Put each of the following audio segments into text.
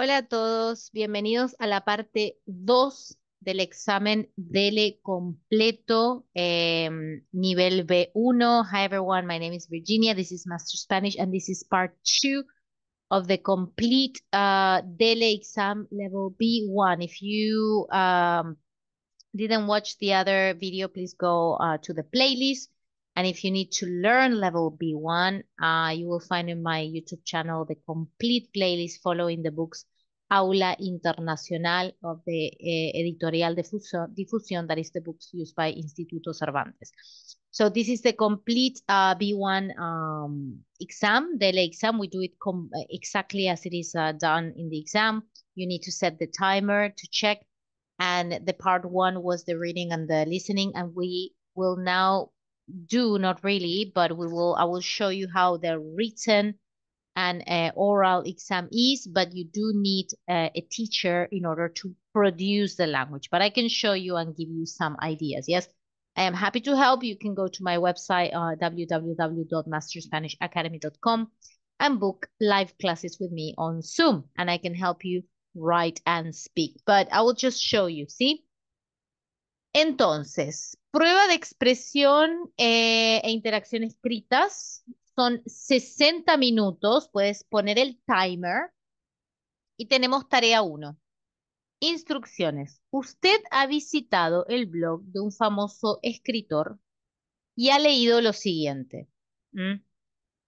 Hola a todos, bienvenidos a la parte 2 del examen DELE completo, eh, nivel B1. Hi everyone, my name is Virginia, this is Master Spanish and this is part 2 of the complete uh, DELE exam level B1. If you um, didn't watch the other video, please go uh, to the playlist and if you need to learn level B1, uh, you will find in my YouTube channel the complete playlist following the books Aula Internacional of the uh, Editorial Diffusion, that is the books used by Instituto Cervantes. So this is the complete uh, B1 um, exam, the exam. We do it exactly as it is uh, done in the exam. You need to set the timer to check. And the part one was the reading and the listening. And we will now do, not really, but we will. I will show you how the written and uh, oral exam is, but you do need uh, a teacher in order to produce the language. But I can show you and give you some ideas. Yes, I am happy to help. You can go to my website, uh, www.masterspanishacademy.com and book live classes with me on Zoom, and I can help you write and speak. But I will just show you, see? Entonces, Prueba de expresión eh, e interacción escritas son 60 minutos, puedes poner el timer y tenemos tarea 1. Instrucciones. Usted ha visitado el blog de un famoso escritor y ha leído lo siguiente. Mm.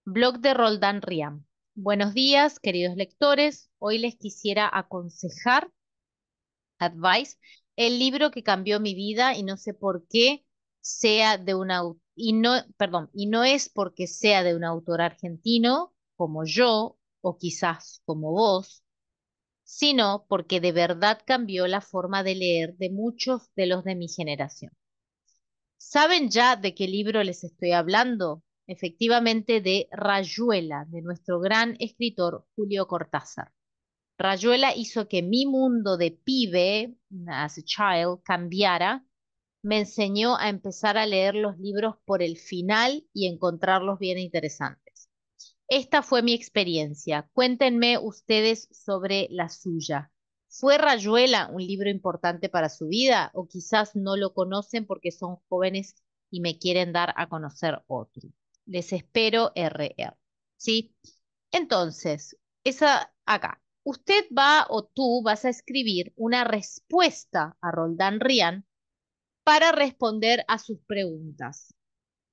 Blog de Roldán Riam. Buenos días, queridos lectores. Hoy les quisiera aconsejar, advice, el libro que cambió mi vida y no sé por qué sea de perdón, y no es porque sea de un autor argentino como yo o quizás como vos, sino porque de verdad cambió la forma de leer de muchos de los de mi generación. ¿Saben ya de qué libro les estoy hablando? Efectivamente de Rayuela, de nuestro gran escritor Julio Cortázar. Rayuela hizo que mi mundo de pibe, as a child, cambiara. Me enseñó a empezar a leer los libros por el final y encontrarlos bien interesantes. Esta fue mi experiencia. Cuéntenme ustedes sobre la suya. ¿Fue Rayuela un libro importante para su vida o quizás no lo conocen porque son jóvenes y me quieren dar a conocer otro? Les espero RR. ¿Sí? Entonces, esa acá usted va o tú vas a escribir una respuesta a Roldán Rian para responder a sus preguntas.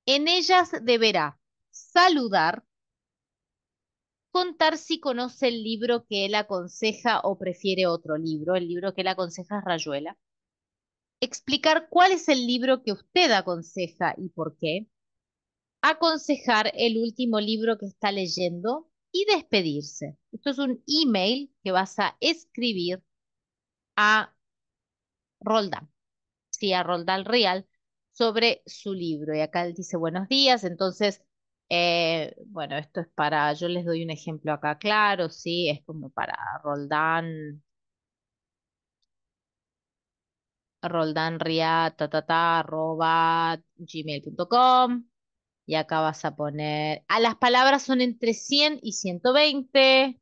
En ellas deberá saludar, contar si conoce el libro que él aconseja o prefiere otro libro, el libro que él aconseja es Rayuela, explicar cuál es el libro que usted aconseja y por qué, aconsejar el último libro que está leyendo y despedirse. Esto es un email que vas a escribir a Roldán, sí, a Roldán Real, sobre su libro. Y acá él dice buenos días, entonces, eh, bueno, esto es para, yo les doy un ejemplo acá claro, sí, es como para Roldán. Roldán Rial, ta, ta, arroba gmail.com y acá vas a poner, a ah, las palabras son entre 100 y 120.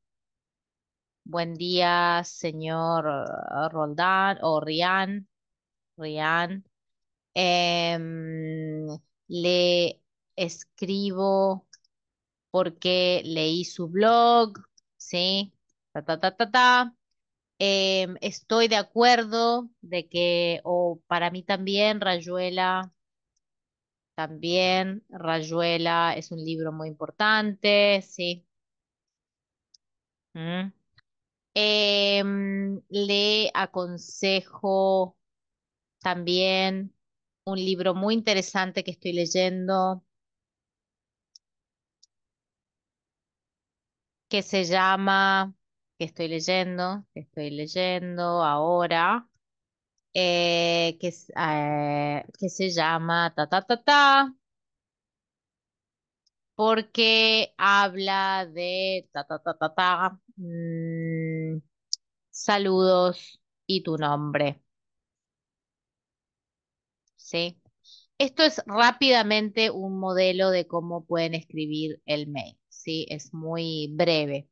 Buen día, señor ah, Roldán o Rian. Rian. Em, le escribo porque leí su blog, ¿sí? Ta, ta, ta, em, estoy de acuerdo de que, o para mí también, Rayuela, también. Rayuela es un libro muy importante, sí. Mm. Em, le aconsejo también un libro muy interesante que estoy leyendo que se llama, que estoy leyendo, que estoy leyendo ahora, eh, que, eh, que se llama ta ta ta ta porque habla de ta ta ta ta mm, saludos y tu nombre. ¿Sí? Esto es rápidamente un modelo de cómo pueden escribir el mail, ¿sí? Es muy breve.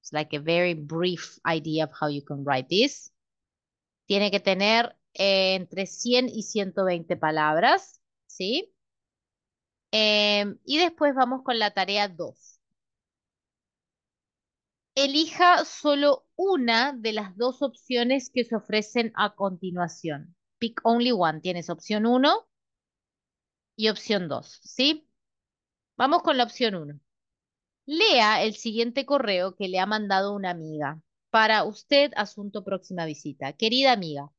It's like a very brief idea of how you can write this. Tiene que tener eh, entre 100 y 120 palabras, ¿sí? Em, y después vamos con la tarea 2. Elija solo una de las dos opciones que se ofrecen a continuación. Pick only one. Tienes opción 1 y opción 2, ¿sí? Vamos con la opción 1. Lea el siguiente correo que le ha mandado una amiga. Para usted, asunto próxima visita. Querida amiga,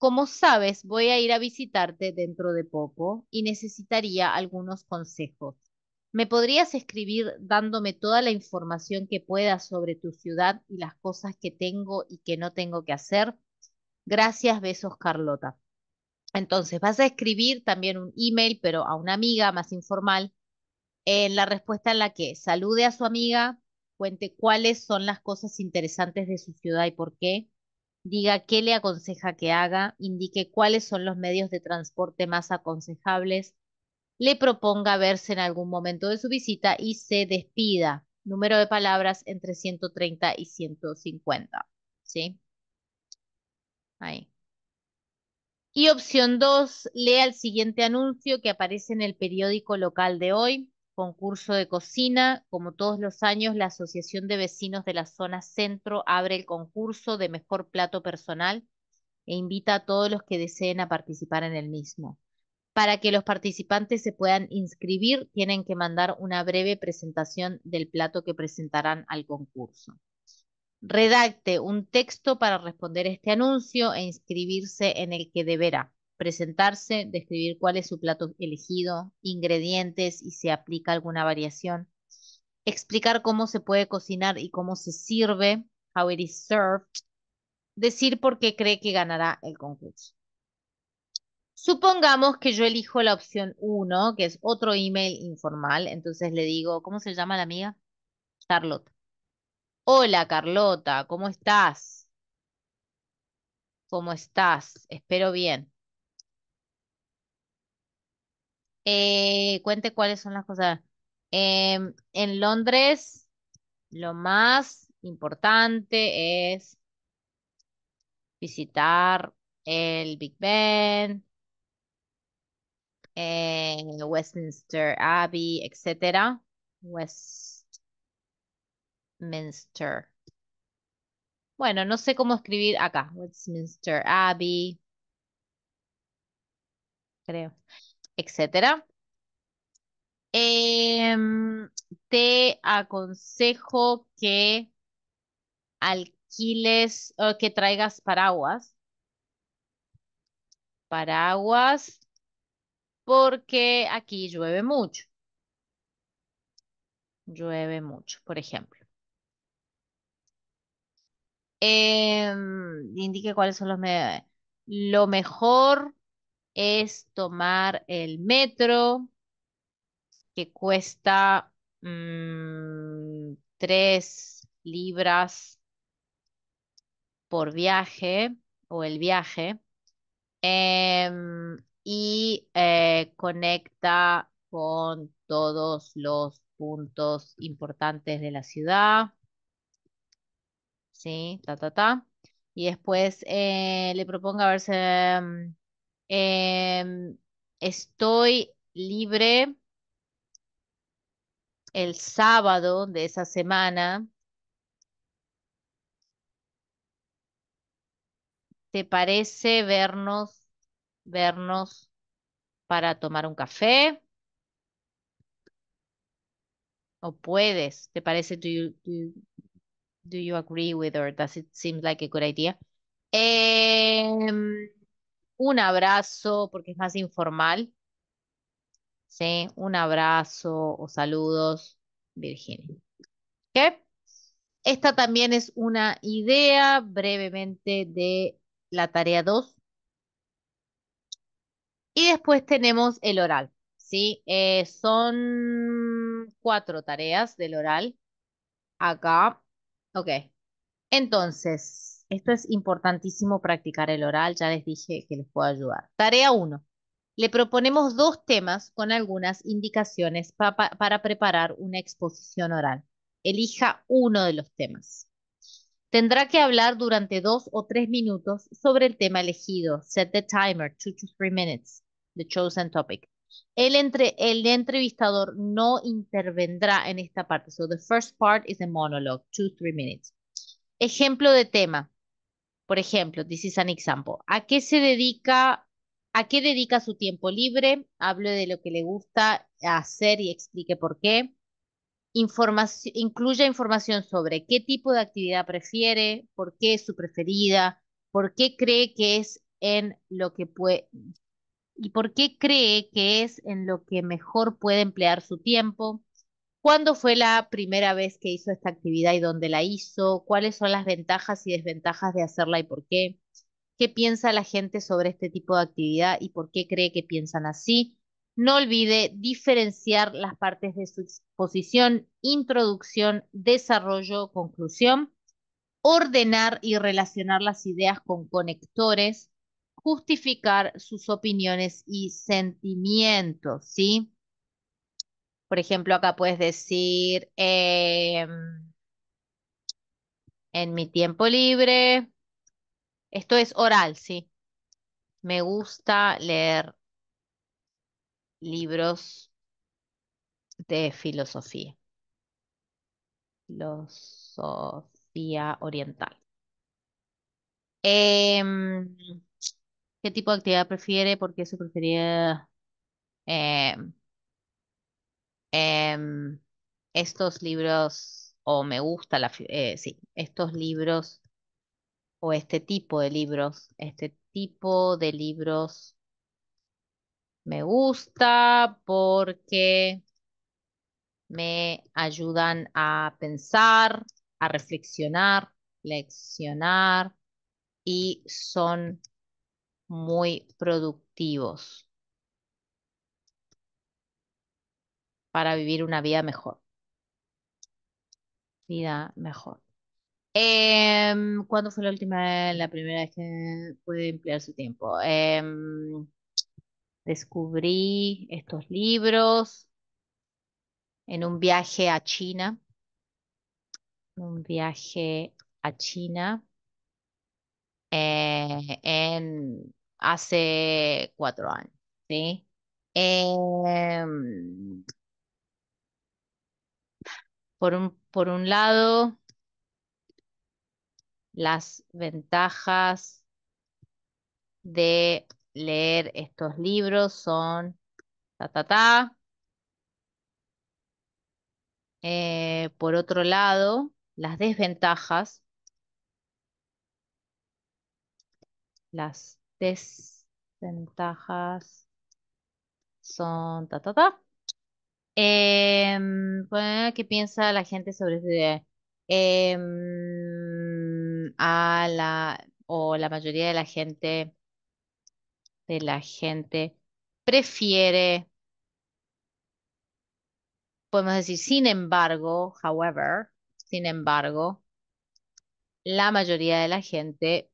como sabes, voy a ir a visitarte dentro de poco y necesitaría algunos consejos. ¿Me podrías escribir dándome toda la información que puedas sobre tu ciudad y las cosas que tengo y que no tengo que hacer? Gracias, besos, Carlota. Entonces, vas a escribir también un email, pero a una amiga más informal, en eh, la respuesta en la que salude a su amiga, cuente cuáles son las cosas interesantes de su ciudad y por qué, diga qué le aconseja que haga, indique cuáles son los medios de transporte más aconsejables, le proponga verse en algún momento de su visita y se despida. Número de palabras entre 130 y 150. ¿Sí? Ahí. Y opción 2, lea el siguiente anuncio que aparece en el periódico local de hoy concurso de cocina. Como todos los años, la Asociación de Vecinos de la Zona Centro abre el concurso de mejor plato personal e invita a todos los que deseen a participar en el mismo. Para que los participantes se puedan inscribir, tienen que mandar una breve presentación del plato que presentarán al concurso. Redacte un texto para responder este anuncio e inscribirse en el que deberá presentarse, describir cuál es su plato elegido, ingredientes y si aplica alguna variación, explicar cómo se puede cocinar y cómo se sirve, how it is served, decir por qué cree que ganará el concurso. Supongamos que yo elijo la opción 1, que es otro email informal, entonces le digo, ¿cómo se llama la amiga? Carlota. Hola Carlota, ¿cómo estás? ¿Cómo estás? Espero bien. Eh, cuente cuáles son las cosas. Em, en Londres, lo más importante es visitar el Big Ben, En eh, Westminster Abbey, etcétera. Westminster. Bueno, no sé cómo escribir acá. Westminster Abbey. Creo etcétera em, te aconsejo que alquiles o que traigas paraguas. Paraguas porque aquí llueve mucho. Llueve mucho, por ejemplo. Em, indique cuáles son los medios. Lo mejor es tomar el metro, que cuesta mm, tres libras por viaje o el viaje em, y eh, conecta con todos los puntos importantes de la ciudad. Sí, ta, ta, ta. Y después eh, le propongo a verse... Em, Em, estoy libre el sábado de esa semana. ¿Te parece vernos, vernos para tomar un café? ¿O puedes? ¿Te parece? Do you, agree with or does it seem like a good idea? Em, un abrazo, porque es más informal. ¿Sí? Un abrazo o saludos, Virginia. ¿Qué? Esta también es una idea brevemente de la tarea 2. Y después tenemos el oral. ¿sí? Eh, son cuatro tareas del oral. Acá. Ok. Entonces, esto es importantísimo practicar el oral, ya les dije que les puedo ayudar. Tarea 1. Le proponemos dos temas con algunas indicaciones para preparar una exposición oral. Elija uno de los temas. Tendrá que hablar durante dos o tres minutos sobre el tema elegido. Set the timer, two to three minutes, the chosen topic. El, entre, el entrevistador no intervendrá en esta parte. So the first part is a monologue, two, three minutes. Ejemplo de tema. Por ejemplo, this is an example. ¿A qué se dedica, a qué dedica su tiempo libre? Hable de lo que le gusta hacer y explique por qué. incluya información sobre qué tipo de actividad prefiere, por qué es su preferida, por qué cree que es en lo que puede y por qué cree que es en lo que mejor puede emplear su tiempo. ¿Cuándo fue la primera vez que hizo esta actividad y dónde la hizo? ¿Cuáles son las ventajas y desventajas de hacerla y por qué? ¿Qué piensa la gente sobre este tipo de actividad y por qué cree que piensan así? No olvide diferenciar las partes de su exposición, introducción, desarrollo, conclusión, ordenar y relacionar las ideas con conectores, justificar sus opiniones y sentimientos, ¿sí? Por ejemplo, acá puedes decir, em, en mi tiempo libre, esto es oral, sí. Me gusta leer libros de filosofía. Filosofía oriental. Em, ¿Qué tipo de actividad prefiere? porque qué se prefería? Em, Em, estos libros, o me gusta la, eh, sí, estos libros, o este tipo de libros, este tipo de libros me gusta porque me ayudan a pensar, a reflexionar, leccionar y son muy productivos. para vivir una vida mejor. Vida mejor. Em, ¿Cuándo fue la última, la primera vez que pude emplear su tiempo? Em, descubrí estos libros en un viaje a China. Un viaje a China eh, en, hace cuatro años, ¿sí? Em, por un, lado, las ventajas de leer estos libros son ta ta ta. Eh, por otro lado, las desventajas, las desventajas son ta ta ta. Em, ¿qué piensa la gente sobre esta em, a la o la mayoría de la gente de la gente prefiere, podemos decir, sin embargo, however, sin embargo, la mayoría de la gente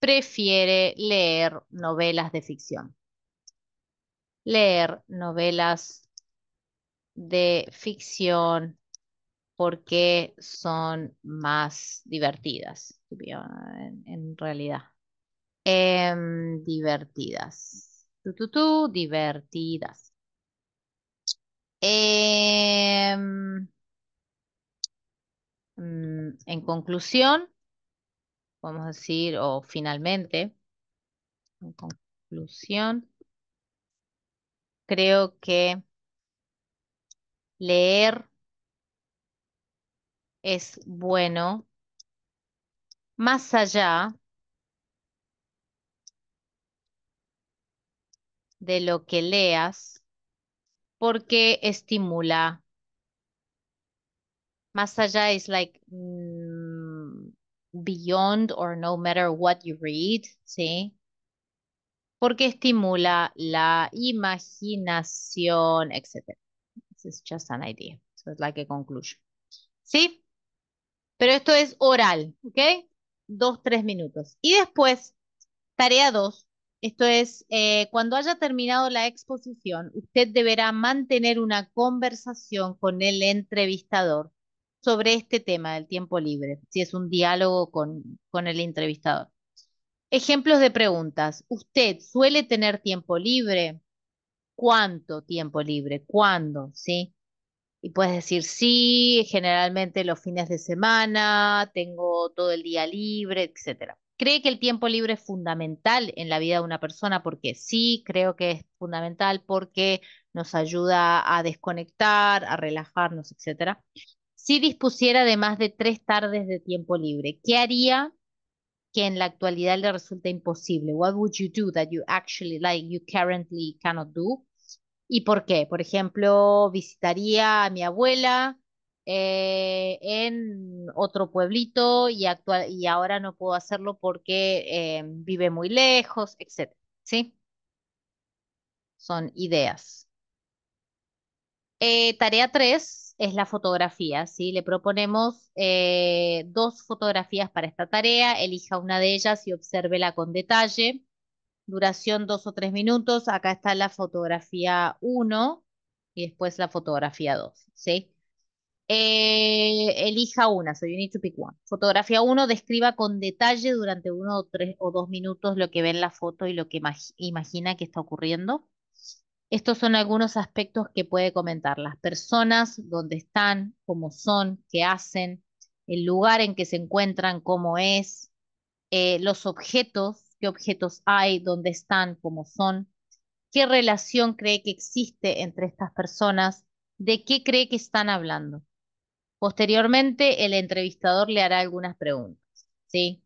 prefiere leer novelas de ficción. Leer novelas de ficción porque son más divertidas, en, realidad. Em, divertidas. Tú, divertidas. Em, mm, en conclusión, vamos a decir, o finalmente, en conclusión, creo que Leer es bueno. Más allá de lo que leas, porque estimula. Más allá es like mm, beyond or no matter what you read, ¿sí? Porque estimula la imaginación, etc es just an idea. So it's like a conclusion. ¿Sí? Pero esto es oral, ¿ok? Dos, tres minutos. Y después, tarea dos. Esto es, eh, cuando haya terminado la exposición, usted deberá mantener una conversación con el entrevistador sobre este tema del tiempo libre, si es un diálogo con, con el entrevistador. Ejemplos de preguntas. ¿Usted suele tener tiempo libre? cuánto tiempo libre, cuándo, ¿sí? Y puedes decir, sí, generalmente los fines de semana, tengo todo el día libre, etc. ¿Cree que el tiempo libre es fundamental en la vida de una persona? Porque sí, creo que es fundamental porque nos ayuda a desconectar, a relajarnos, etc. Si dispusiera de más de tres tardes de tiempo libre, ¿qué haría que en la actualidad le resulta imposible. What would you do that you actually like you currently cannot do? ¿Y por qué? Por ejemplo, visitaría a mi abuela eh, en otro pueblito y, y ahora no puedo hacerlo porque em, vive muy lejos, etc. ¿Sí? Son ideas. Eh, tarea 3 es, la fotografía, ¿sí? Le proponemos eh, dos fotografías para esta tarea, elija una de ellas y obsérvela con detalle. Duración dos o tres minutos, acá está la fotografía 1 y después la fotografía 2, ¿sí? Eh, elija una, so you need to pick one. Fotografía 1, describa con detalle durante uno o tres o dos minutos lo que ve en la foto y lo que imagina que está ocurriendo. Estos son algunos aspectos que puede comentar. Las personas, dónde están, cómo son, qué hacen, el lugar en que se encuentran, cómo es, eh, los objetos, qué objetos hay, dónde están, cómo son, qué relación cree que existe entre estas personas, de qué cree que están hablando. Posteriormente, el entrevistador le hará algunas preguntas, ¿sí?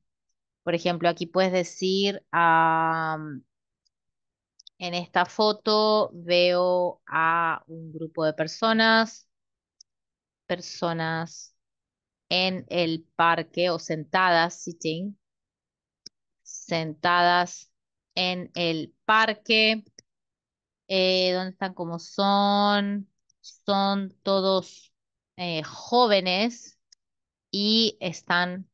Por ejemplo, aquí puedes decir, a en esta foto veo a un grupo de personas, personas en el parque o sentadas, sitting, sentadas en el parque. Eh, ¿Dónde están? como son? Son todos eh, jóvenes y están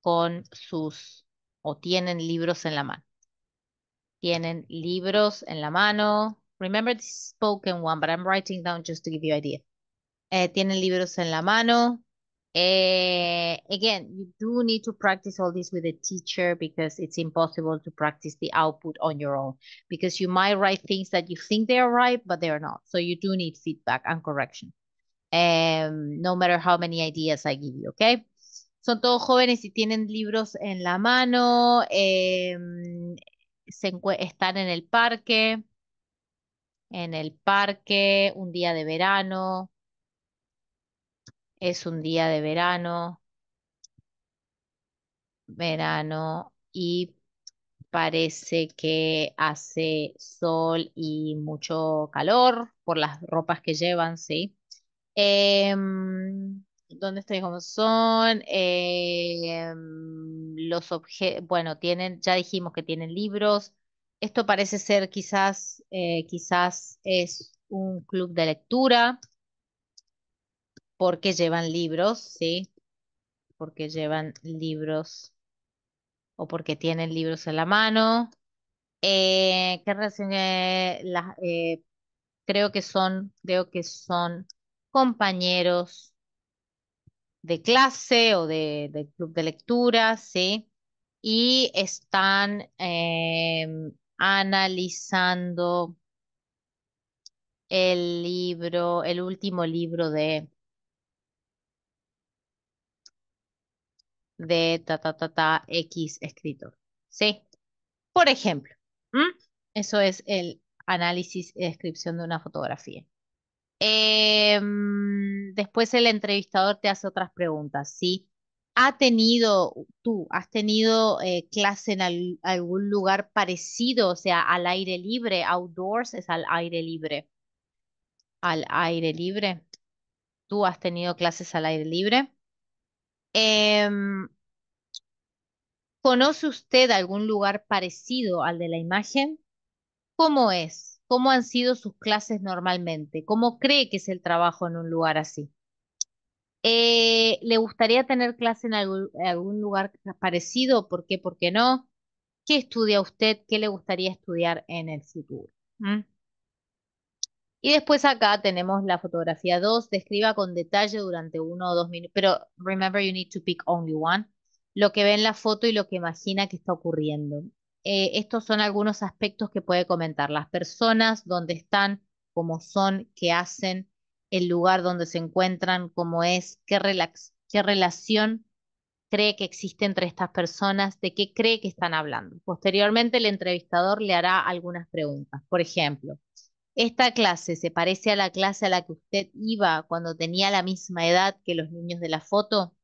con sus o tienen libros en la mano. tienen libros en la mano. Remember the spoken one, but I'm writing down just to give you idea. Eh, tienen libros en la mano. Eh, again, you do need to practice all this with a teacher because it's impossible to practice the output on your own because you might write things that you think they are right, but they are not. So you do need feedback and correction, um, no matter how many ideas I give you, okay? Son todos jóvenes y tienen libros en la mano. Eh, están en el parque, en el parque, un día de verano, es un día de verano, verano y parece que hace sol y mucho calor por las ropas que llevan, ¿sí? Em, ¿Dónde estoy? ¿Cómo son? Eh, mm, los objetos, bueno, tienen, ya dijimos que tienen libros. Esto parece ser quizás, eh, quizás es un club de lectura, porque llevan libros, ¿sí? Porque llevan libros o porque tienen libros en la mano. Eh, ¿Qué creo que son, creo que son compañeros de clase o de, club de lectura, ¿sí? Y están em, analizando el libro, el último libro de, de ta, ta, X escritor, ¿sí? Por ejemplo, eso es el análisis y descripción de una fotografía. Em, después el entrevistador te hace otras preguntas, ¿sí? ¿Ha tenido, tú, has tenido eh, clase en algún lugar parecido, o sea, al aire libre? Outdoors es al aire libre. Al aire libre. ¿Tú has tenido clases al aire libre? Em, ¿conoce usted algún lugar parecido al de la imagen? ¿Cómo es? cómo han sido sus clases normalmente, cómo cree que es el trabajo en un lugar así. Eh, ¿Le gustaría tener clase en algún, lugar parecido? ¿Por qué? ¿Por qué no? ¿Qué estudia usted? ¿Qué le gustaría estudiar en el futuro? ¿Mm? Y después acá tenemos la fotografía 2. Describa con detalle durante uno o dos minutos. Pero remember, you need to pick only one. Lo que ve en la foto y lo que imagina que está ocurriendo. Eh, estos son algunos aspectos que puede comentar. Las personas, dónde están, cómo son, qué hacen, el lugar donde se encuentran, cómo es, qué, qué relación cree que existe entre estas personas, de qué cree que están hablando. Posteriormente, el entrevistador le hará algunas preguntas. Por ejemplo, ¿esta clase se parece a la clase a la que usted iba cuando tenía la misma edad que los niños de la foto?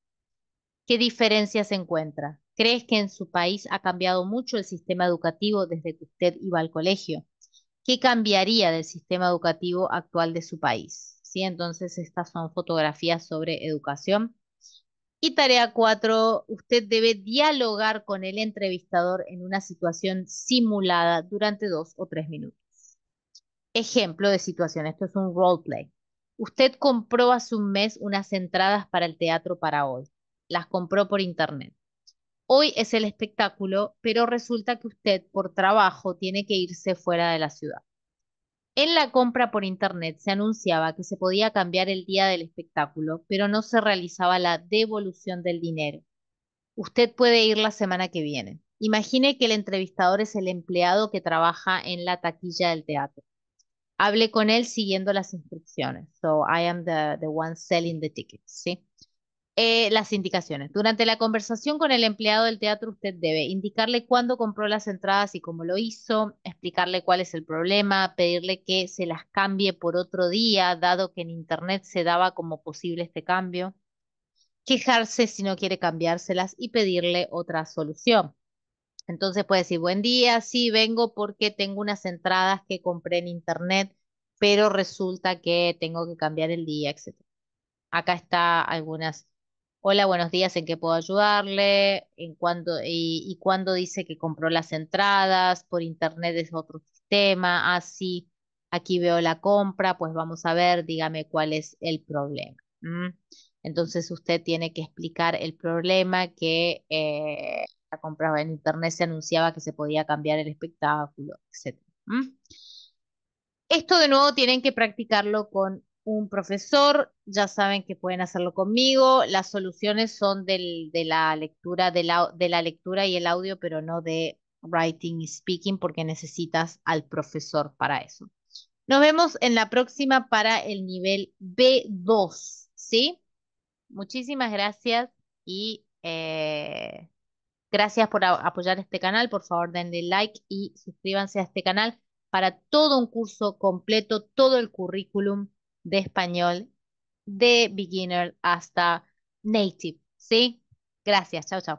¿Qué diferencias encuentra? ¿Crees que en su país ha cambiado mucho el sistema educativo desde que usted iba al colegio? ¿Qué cambiaría del sistema educativo actual de su país? ¿Sí? Entonces, estas son fotografías sobre educación. Y tarea cuatro, usted debe dialogar con el entrevistador en una situación simulada durante dos o tres minutos. Ejemplo de situación, esto es un roleplay. Usted compró hace un mes unas entradas para el teatro para hoy. Las compró por internet. Hoy es el espectáculo, pero resulta que usted por trabajo tiene que irse fuera de la ciudad. En la compra por internet se anunciaba que se podía cambiar el día del espectáculo, pero no se realizaba la devolución del dinero. Usted puede ir la semana que viene. Imagine que el entrevistador es el empleado que trabaja en la taquilla del teatro. Hable con él siguiendo las instrucciones. So I am the, the one selling the tickets, ¿sí? Eh, las indicaciones. Durante la conversación con el empleado del teatro, usted debe indicarle cuándo compró las entradas y cómo lo hizo, explicarle cuál es el problema, pedirle que se las cambie por otro día, dado que en Internet se daba como posible este cambio, quejarse si no quiere cambiárselas y pedirle otra solución. Entonces puede decir, buen día, sí, vengo porque tengo unas entradas que compré en Internet, pero resulta que tengo que cambiar el día, etc. Acá está algunas Hola, buenos días, ¿en qué puedo ayudarle? ¿En y, cuándo dice que compró las entradas? ¿Por internet es otro sistema? Así, ah, sí, aquí veo la compra, pues vamos a ver, dígame cuál es el problema. Entonces usted tiene que explicar el problema que eh, la compra en internet se anunciaba que se podía cambiar el espectáculo, etc. Esto de nuevo tienen que practicarlo con un profesor, ya saben que pueden hacerlo conmigo, las soluciones son de, la lectura, de, la, lectura y el audio, pero no de writing y speaking porque necesitas al profesor para eso. Nos vemos en la próxima para el nivel B2, ¿sí? Muchísimas gracias y eh, gracias por apoyar este canal. Por favor, denle like y suscríbanse a este canal para todo un curso completo, todo el currículum de español de beginner hasta native. ¿Sí? Gracias, chao, chao.